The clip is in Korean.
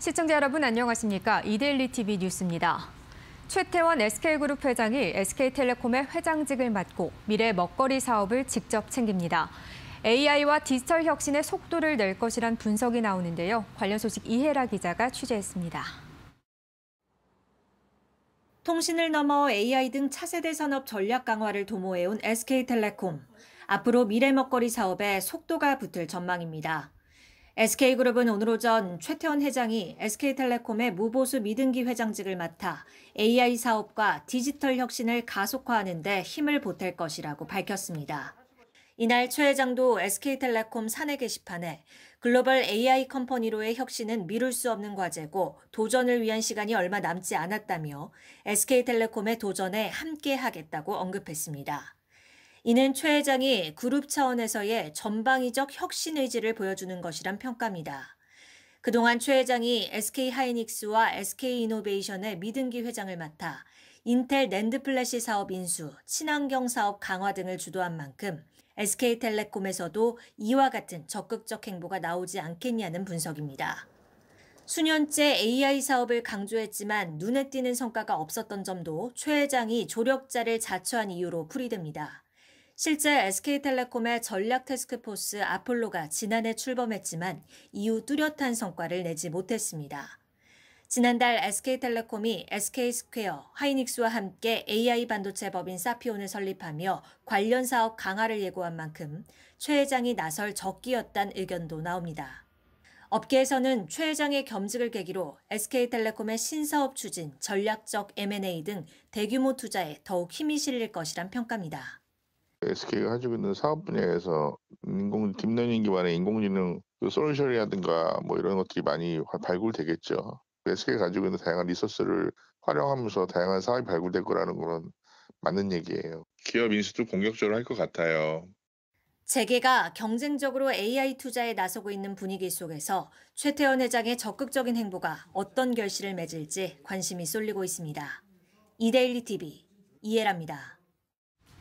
시청자 여러분 안녕하십니까? 이데일리 TV 뉴스입니다. 최태원 SK그룹 회장이 SK텔레콤의 회장직을 맡고 미래 먹거리 사업을 직접 챙깁니다. AI와 디지털 혁신의 속도를 낼 것이란 분석이 나오는데요. 관련 소식 이혜라 기자가 취재했습니다. 통신을 넘어 AI 등 차세대 산업 전략 강화를 도모해온 SK텔레콤. 앞으로 미래 먹거리 사업에 속도가 붙을 전망입니다. SK그룹은 오늘 오전 최태원 회장이 SK텔레콤의 무보수 미등기 회장직을 맡아 AI 사업과 디지털 혁신을 가속화하는 데 힘을 보탤 것이라고 밝혔습니다. 이날 최 회장도 SK텔레콤 사내 게시판에 글로벌 AI 컴퍼니로의 혁신은 미룰 수 없는 과제고 도전을 위한 시간이 얼마 남지 않았다며 SK텔레콤의 도전에 함께 하겠다고 언급했습니다. 이는 최 회장이 그룹 차원에서의 전방위적 혁신 의지를 보여주는 것이란 평가입니다. 그동안 최 회장이 SK 하이닉스와 SK 이노베이션의 미등기 회장을 맡아 인텔 랜드플래시 사업 인수, 친환경 사업 강화 등을 주도한 만큼 SK텔레콤에서도 이와 같은 적극적 행보가 나오지 않겠냐는 분석입니다. 수년째 AI 사업을 강조했지만 눈에 띄는 성과가 없었던 점도 최 회장이 조력자를 자처한 이유로 풀이됩니다. 실제 SK텔레콤의 전략 테스크포스 아폴로가 지난해 출범했지만 이후 뚜렷한 성과를 내지 못했습니다. 지난달 SK텔레콤이 SK스퀘어, 하이닉스와 함께 AI 반도체 법인 사피온을 설립하며 관련 사업 강화를 예고한 만큼 최 회장이 나설 적기였단 의견도 나옵니다. 업계에서는 최 회장의 겸직을 계기로 SK텔레콤의 신사업 추진, 전략적 M&A 등 대규모 투자에 더욱 힘이 실릴 것이란 평가입니다. SK가 가지고 있는 사업 분야에서 인공 딥러닝 기반의 인공지능 그 솔루션이라든가 뭐 이런 것들이 많이 발굴되겠죠. SK가 그 가지고 있는 다양한 리소스를 활용하면서 다양한 사업이 발굴될 거라는 거는 맞는 얘기예요. 기업 인수도 공격적으로 할 것 같아요. 재계가 경쟁적으로 AI 투자에 나서고 있는 분위기 속에서 최태원 회장의 적극적인 행보가 어떤 결실을 맺을지 관심이 쏠리고 있습니다. 이데일리 TV 이해랍니다.